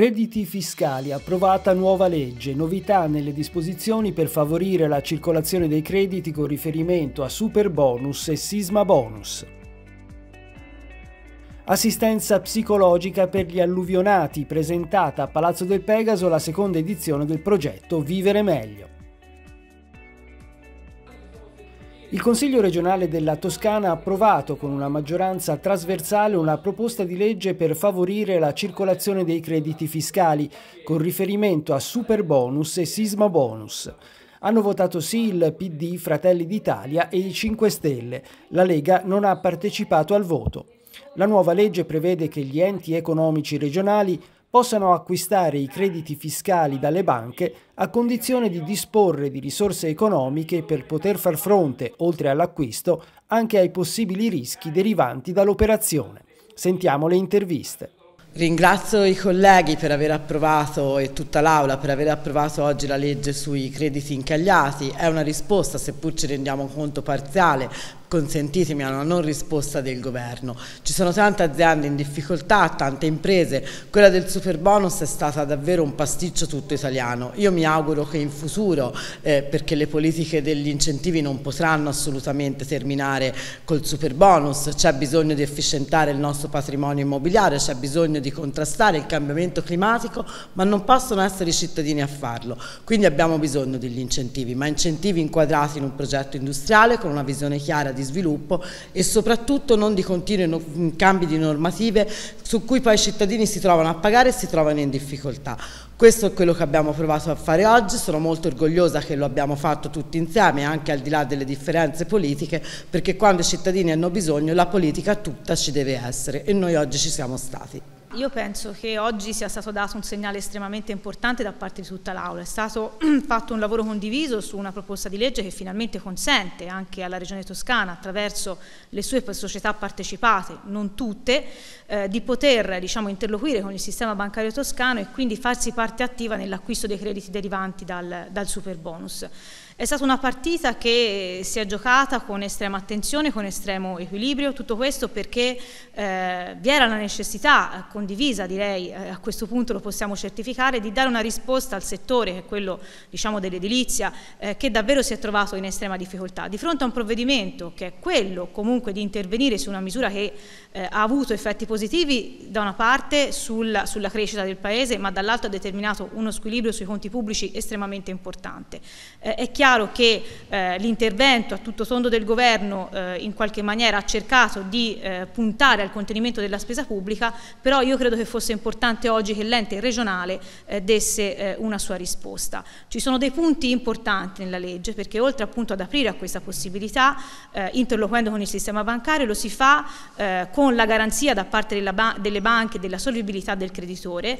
Crediti fiscali, approvata nuova legge, novità nelle disposizioni per favorire la circolazione dei crediti con riferimento a super bonus e sisma bonus. Assistenza psicologica per gli alluvionati, presentata a Palazzo del Pegaso la seconda edizione del progetto Vivere meglio. Il Consiglio regionale della Toscana ha approvato con una maggioranza trasversale una proposta di legge per favorire la circolazione dei crediti fiscali con riferimento a super bonus e sisma bonus. Hanno votato sì il PD, Fratelli d'Italia e i 5 Stelle. La Lega non ha partecipato al voto. La nuova legge prevede che gli enti economici regionali possano acquistare i crediti fiscali dalle banche a condizione di disporre di risorse economiche per poter far fronte, oltre all'acquisto, anche ai possibili rischi derivanti dall'operazione. Sentiamo le interviste. Ringrazio i colleghi per aver approvato e tutta l'Aula per aver approvato oggi la legge sui crediti incagliati. È una risposta, seppur ci rendiamo conto parziale, consentitemi, a una non risposta del governo. Ci sono tante aziende in difficoltà, tante imprese, quella del super bonus è stata davvero un pasticcio tutto italiano. Io mi auguro che in futuro, eh, perché le politiche degli incentivi non potranno assolutamente terminare col super bonus, c'è bisogno di efficientare il nostro patrimonio immobiliare, c'è bisogno di contrastare il cambiamento climatico, ma non possono essere i cittadini a farlo. Quindi abbiamo bisogno degli incentivi, ma incentivi inquadrati in un progetto industriale con una visione chiara di di sviluppo e soprattutto non di continui no cambi di normative su cui poi i cittadini si trovano a pagare e si trovano in difficoltà. Questo è quello che abbiamo provato a fare oggi, sono molto orgogliosa che lo abbiamo fatto tutti insieme, anche al di là delle differenze politiche, perché quando i cittadini hanno bisogno la politica tutta ci deve essere e noi oggi ci siamo stati. Io penso che oggi sia stato dato un segnale estremamente importante da parte di tutta l'Aula. È stato fatto un lavoro condiviso su una proposta di legge che finalmente consente anche alla Regione Toscana, attraverso le sue società partecipate, non tutte, eh, di poter diciamo, interloquire con il sistema bancario toscano e quindi farsi parte attiva nell'acquisto dei crediti derivanti dal, dal super bonus. È stata una partita che si è giocata con estrema attenzione, con estremo equilibrio, tutto questo perché eh, vi era la necessità condivisa, direi, eh, a questo punto lo possiamo certificare, di dare una risposta al settore, che è quello diciamo, dell'edilizia, eh, che davvero si è trovato in estrema difficoltà. Di fronte a un provvedimento che è quello comunque di intervenire su una misura che eh, ha avuto effetti positivi da una parte sulla, sulla crescita del Paese, ma dall'altra ha determinato uno squilibrio sui conti pubblici estremamente importante. Eh, è chiaro chiaro che eh, l'intervento a tutto tondo del governo eh, in qualche maniera ha cercato di eh, puntare al contenimento della spesa pubblica, però io credo che fosse importante oggi che l'ente regionale eh, desse eh, una sua risposta. Ci sono dei punti importanti nella legge perché oltre appunto ad aprire a questa possibilità, eh, interloquendo con il sistema bancario, lo si fa con la garanzia da parte ba delle banche della solvibilità del creditore,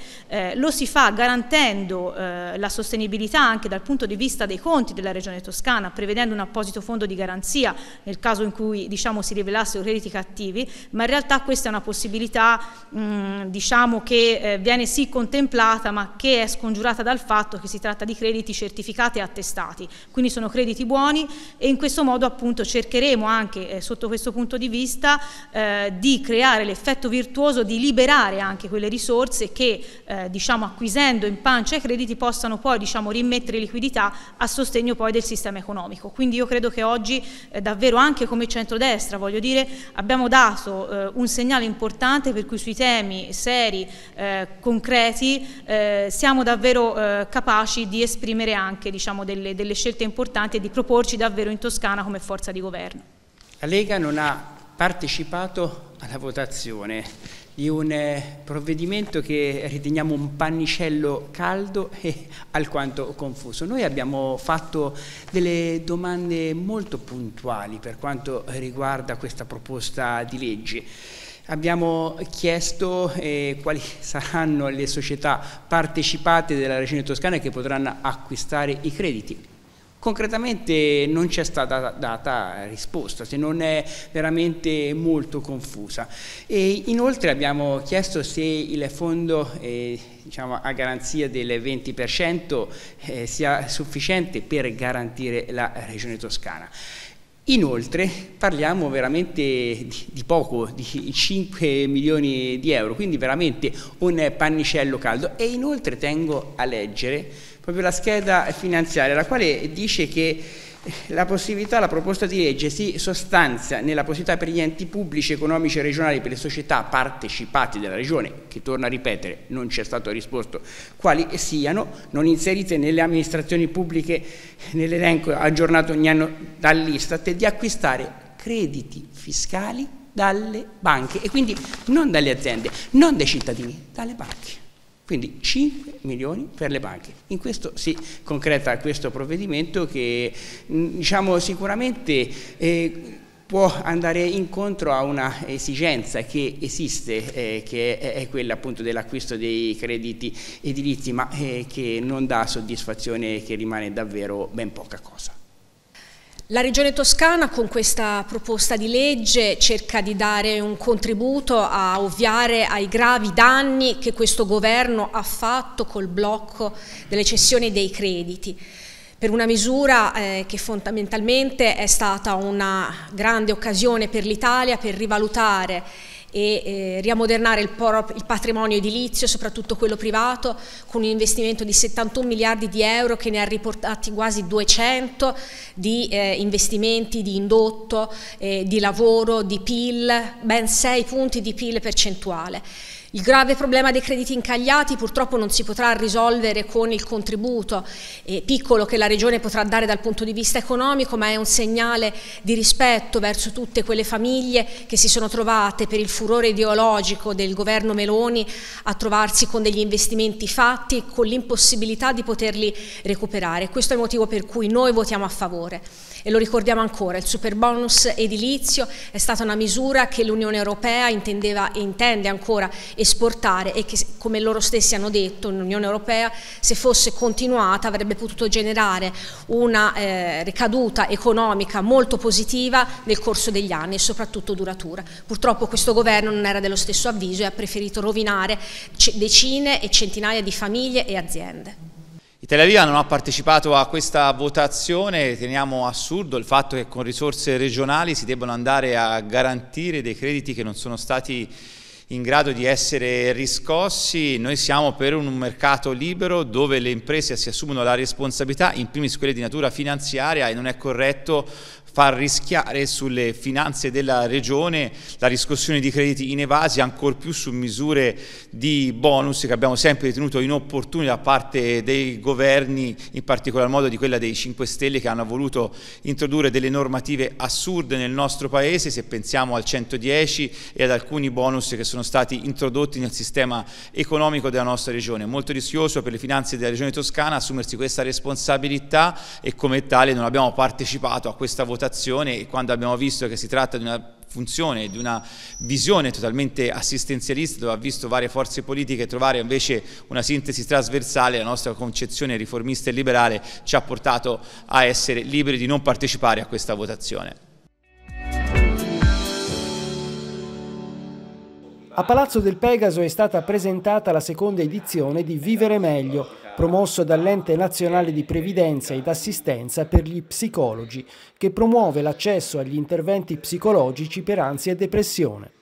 lo si fa garantendo la sostenibilità anche dal punto di vista dei conti della regione Regione Toscana, prevedendo un apposito fondo di garanzia nel caso in cui diciamo, si rivelassero crediti cattivi, ma in realtà questa è una possibilità mh, diciamo, che eh, viene sì contemplata ma che è scongiurata dal fatto che si tratta di crediti certificati e attestati, quindi sono crediti buoni e in questo modo appunto cercheremo anche eh, sotto questo punto di vista eh, di creare l'effetto virtuoso di liberare anche quelle risorse che eh, diciamo, acquisendo in pancia i crediti possano poi diciamo, rimettere liquidità a sostegno poi del sistema economico. Quindi io credo che oggi eh, davvero anche come centrodestra, voglio dire, abbiamo dato eh, un segnale importante per cui sui temi seri, eh, concreti, eh, siamo davvero eh, capaci di esprimere anche diciamo, delle, delle scelte importanti e di proporci davvero in Toscana come forza di governo. La Lega non ha partecipato alla votazione di un eh, provvedimento che riteniamo un pannicello caldo e alquanto confuso. Noi abbiamo fatto delle domande molto puntuali per quanto riguarda questa proposta di legge. Abbiamo chiesto eh, quali saranno le società partecipate della Regione Toscana che potranno acquistare i crediti concretamente non c'è stata data risposta, se non è veramente molto confusa. E inoltre abbiamo chiesto se il fondo eh, diciamo, a garanzia del 20% eh, sia sufficiente per garantire la regione toscana. Inoltre parliamo veramente di, di, poco, di 5 milioni di euro, quindi veramente un pannicello caldo e inoltre tengo a leggere proprio la scheda finanziaria, la quale dice che eh, la possibilità, la proposta di legge si sostanzia nella possibilità per gli enti pubblici, economici e regionali, per le società partecipate della regione, che torno a ripetere, non ci è stato risposto quali siano, non inserite nelle amministrazioni pubbliche nell'elenco aggiornato ogni anno dall'Istat, di acquistare crediti fiscali dalle banche e quindi non dalle aziende, non dai cittadini, dalle banche. Quindi 5 milioni per le banche. In questo si concreta questo provvedimento che mm, diciamo, sicuramente... Eh, può andare incontro a una esigenza che esiste, eh, che è quella appunto dell'acquisto dei crediti edilizi, ma eh, che non dà soddisfazione, e che rimane davvero ben poca cosa. La Regione Toscana con questa proposta di legge cerca di dare un contributo a ovviare ai gravi danni che questo governo ha fatto col blocco delle cessioni dei crediti per una misura eh, che fondamentalmente è stata una grande occasione per l'Italia per rivalutare e eh, riamodernare il, por- il, patrimonio edilizio, soprattutto quello privato, con un investimento di 71 miliardi di euro che ne ha riportati quasi 200 di eh, investimenti di indotto, eh, di lavoro, di PIL, ben 6 punti di PIL percentuale. Il grave problema dei crediti incagliati purtroppo non si potrà risolvere con il contributo eh, piccolo che la Regione potrà dare dal punto di vista economico, ma è un segnale di rispetto verso tutte quelle famiglie che si sono trovate per il furore ideologico del governo Meloni a trovarsi con degli investimenti fatti e con l'impossibilità di poterli recuperare. Questo è il motivo per cui noi votiamo a favore e lo ricordiamo ancora, il super bonus edilizio è stata una misura che l'Unione Europea intendeva e intende ancora esportare e che come loro stessi hanno detto l'Unione Europea se fosse continuata avrebbe potuto generare una eh, ricaduta economica molto positiva nel corso degli anni e soprattutto duratura. Purtroppo questo governo non era dello stesso avviso e ha preferito rovinare decine e centinaia di famiglie e aziende. Tel Aviv non ha partecipato a questa votazione, teniamo assurdo il fatto che con risorse regionali si debbano andare a garantire dei crediti che non sono stati in grado di essere riscossi, noi siamo per un mercato libero dove le imprese si assumono la responsabilità, in primis quelle di natura finanziaria e non è corretto far rischiare sulle finanze della Regione la riscossione di crediti inevasi, ancor più su misure di bonus che abbiamo sempre ritenuto inopportuni da parte dei governi, in particolar modo di quella dei 5 Stelle che hanno voluto introdurre delle normative assurde nel nostro Paese, se pensiamo al 110 e ad alcuni bonus che sono stati introdotti nel sistema economico della nostra Regione. È molto rischioso per le finanze della Regione Toscana assumersi questa responsabilità e come tale non abbiamo partecipato a questa votazione valutazione e quando abbiamo visto che si tratta di una funzione, di una visione totalmente assistenzialista dove ha visto varie forze politiche trovare invece una sintesi trasversale, la nostra concezione riformista e liberale ci ha portato a essere liberi di non partecipare a questa votazione. A Palazzo del Pegaso è stata presentata la seconda edizione di Vivere Meglio, promosso dall'Ente Nazionale di Previdenza ed Assistenza per gli Psicologi, che promuove l'accesso agli interventi psicologici per ansia e depressione.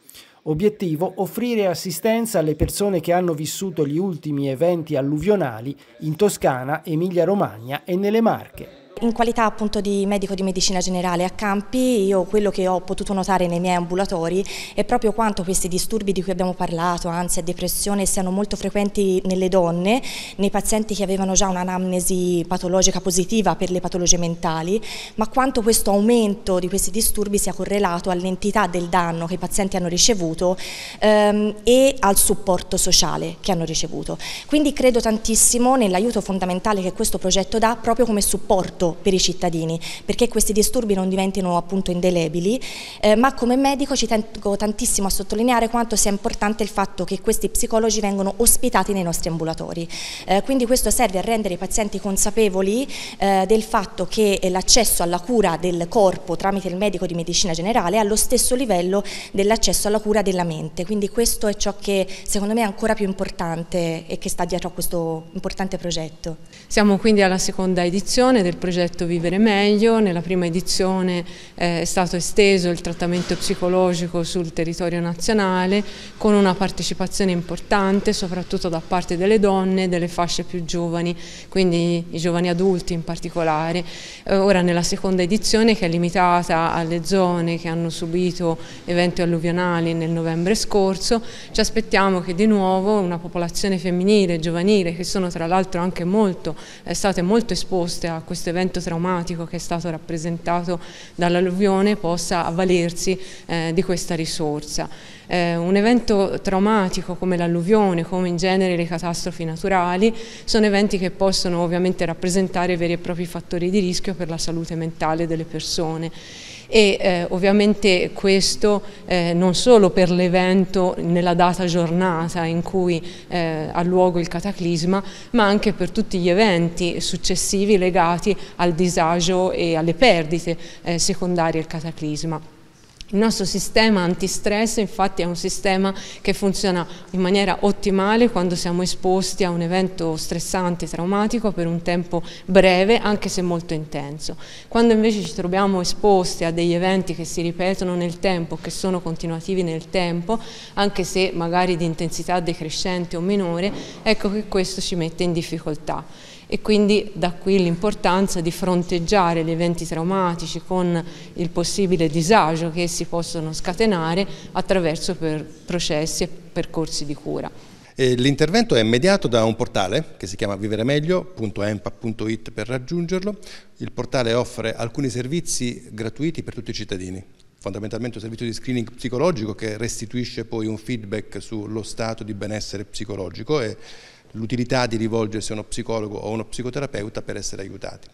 Obiettivo offrire assistenza alle persone che hanno vissuto gli ultimi eventi alluvionali in Toscana, Emilia-Romagna e nelle Marche. In qualità appunto di medico di medicina generale a Campi, io quello che ho potuto notare nei miei ambulatori è proprio quanto questi disturbi di cui abbiamo parlato, ansia, depressione, siano molto frequenti nelle donne, nei pazienti che avevano già un'anamnesi patologica positiva per le patologie mentali, ma quanto questo aumento di questi disturbi sia correlato all'entità del danno che i pazienti hanno ricevuto ehm, e al supporto sociale che hanno ricevuto. Quindi credo tantissimo nell'aiuto fondamentale che questo progetto dà proprio come supporto per i cittadini, perché questi disturbi non diventino appunto indelebili, eh, ma come medico ci tengo tantissimo a sottolineare quanto sia importante il fatto che questi psicologi vengano ospitati nei nostri ambulatori. Eh, quindi questo serve a rendere i pazienti consapevoli eh, del fatto che eh, l'accesso alla cura del corpo tramite il medico di medicina generale è allo stesso livello dell'accesso alla cura della mente, quindi questo è ciò che secondo me è ancora più importante e che sta dietro a questo importante progetto. Siamo quindi alla seconda edizione del progetto progetto Vivere Meglio, nella prima edizione eh, è stato esteso il trattamento psicologico sul territorio nazionale con una partecipazione importante soprattutto da parte delle donne e delle fasce più giovani, quindi i giovani adulti in particolare. Eh, ora nella seconda edizione che è limitata alle zone che hanno subito eventi alluvionali nel novembre scorso, ci aspettiamo che di nuovo una popolazione femminile, giovanile, che sono tra l'altro anche molto, eh, state molto esposte a questo evento evento traumatico che è stato rappresentato dall'alluvione possa avvalersi eh, di questa risorsa. Eh, un evento traumatico come l'alluvione, come in genere le catastrofi naturali, sono eventi che possono ovviamente rappresentare veri e propri fattori di rischio per la salute mentale delle persone e eh, ovviamente questo eh, non solo per l'evento nella data giornata in cui eh, ha luogo il cataclisma ma anche per tutti gli eventi successivi legati al disagio e alle perdite eh, secondarie al cataclisma. Il nostro sistema antistress infatti è un sistema che funziona in maniera ottimale quando siamo esposti a un evento stressante, traumatico per un tempo breve anche se molto intenso. Quando invece ci troviamo esposti a degli eventi che si ripetono nel tempo, che sono continuativi nel tempo, anche se magari di intensità decrescente o minore, ecco che questo ci mette in difficoltà e quindi da qui l'importanza di fronteggiare gli eventi traumatici con il possibile disagio che si possono scatenare attraverso processi e percorsi di cura. L'intervento è mediato da un portale che si chiama viveremeglio.empa.it per raggiungerlo. Il portale offre alcuni servizi gratuiti per tutti i cittadini fondamentalmente un servizio di screening psicologico che restituisce poi un feedback sullo stato di benessere psicologico e l'utilità di rivolgersi a uno psicologo o a uno psicoterapeuta per essere aiutati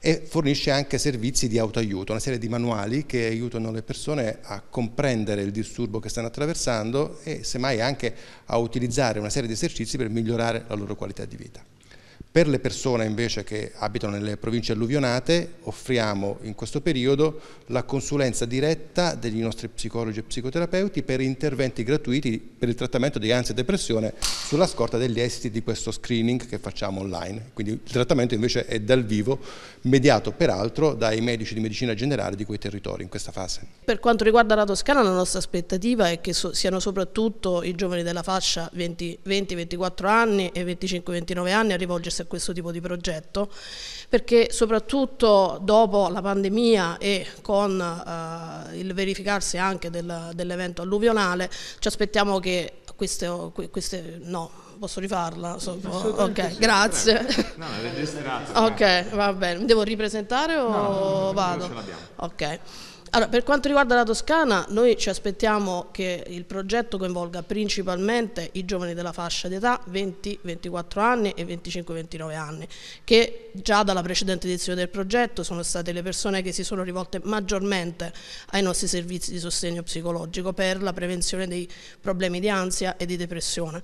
e fornisce anche servizi di autoaiuto, una serie di manuali che aiutano le persone a comprendere il disturbo che stanno attraversando e semmai anche a utilizzare una serie di esercizi per migliorare la loro qualità di vita. Per le persone invece che abitano nelle province alluvionate offriamo in questo periodo la consulenza diretta degli nostri psicologi e psicoterapeuti per interventi gratuiti per il trattamento di ansia e depressione sulla scorta degli esiti di questo screening che facciamo online. Quindi il trattamento invece è dal vivo, mediato peraltro dai medici di medicina generale di quei territori in questa fase. Per quanto riguarda la Toscana la nostra aspettativa è che so siano soprattutto i giovani della fascia 20-24 anni e 25-29 anni a rivolgersi a questo tipo di progetto, perché soprattutto dopo la pandemia e con eh, il verificarsi anche del, dell'evento alluvionale, ci aspettiamo che queste, queste no, posso rifarla? So, oh, ok, grazie. No, registrato. ok, va bene. Mi devo ripresentare o no, no, vado? Ok. Allora, per quanto riguarda la Toscana, noi ci aspettiamo che il progetto coinvolga principalmente i giovani della fascia d'età 20-24 anni e 25-29 anni, che già dalla precedente edizione del progetto sono state le persone che si sono rivolte maggiormente ai nostri servizi di sostegno psicologico per la prevenzione dei problemi di ansia e di depressione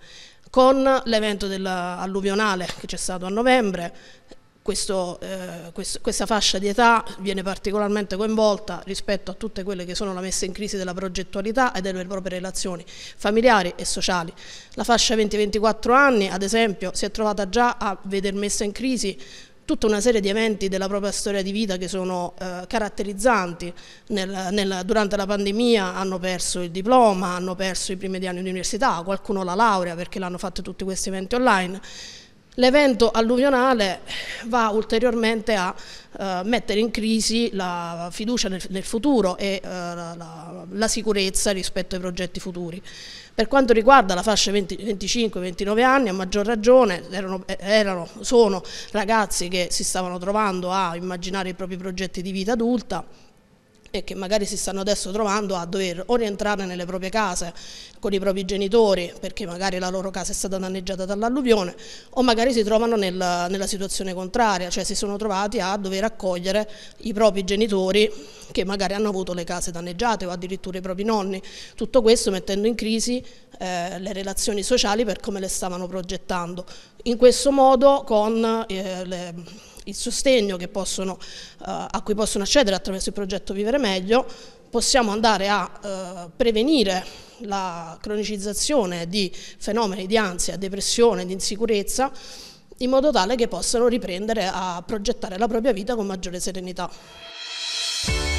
con l'evento alluvionale che c'è stato a novembre questo, eh, quest questa fascia di età viene particolarmente coinvolta rispetto a tutte quelle che sono la messa in crisi della progettualità e delle proprie relazioni familiari e sociali. La fascia 20-24 anni, ad esempio, si è trovata già a veder messa in crisi tutta una serie di eventi della propria storia di vita che sono eh, caratterizzanti. Nel, nel, durante la pandemia hanno perso il diploma, hanno perso i primi anni di università, qualcuno la laurea perché l'hanno fatto tutti questi eventi online L'evento alluvionale va ulteriormente a eh, mettere in crisi la fiducia nel, nel futuro e eh, la, la, sicurezza rispetto ai progetti futuri. Per quanto riguarda la fascia 25-29 anni, a maggior ragione, erano, erano, sono ragazzi che si stavano trovando a immaginare i propri progetti di vita adulta, e che magari si stanno adesso trovando a dover o rientrare nelle proprie case con i propri genitori perché magari la loro casa è stata danneggiata dall'alluvione o magari si trovano nel, nella situazione contraria, cioè si sono trovati a dover accogliere i propri genitori che magari hanno avuto le case danneggiate o addirittura i propri nonni, tutto questo mettendo in crisi eh, le relazioni sociali per come le stavano progettando. In questo modo con eh, le il sostegno possono, eh, a cui possono accedere attraverso il progetto Vivere Meglio, possiamo andare a eh, prevenire la cronicizzazione di fenomeni di ansia, depressione, di insicurezza, in modo tale che possano riprendere a progettare la propria vita con maggiore serenità.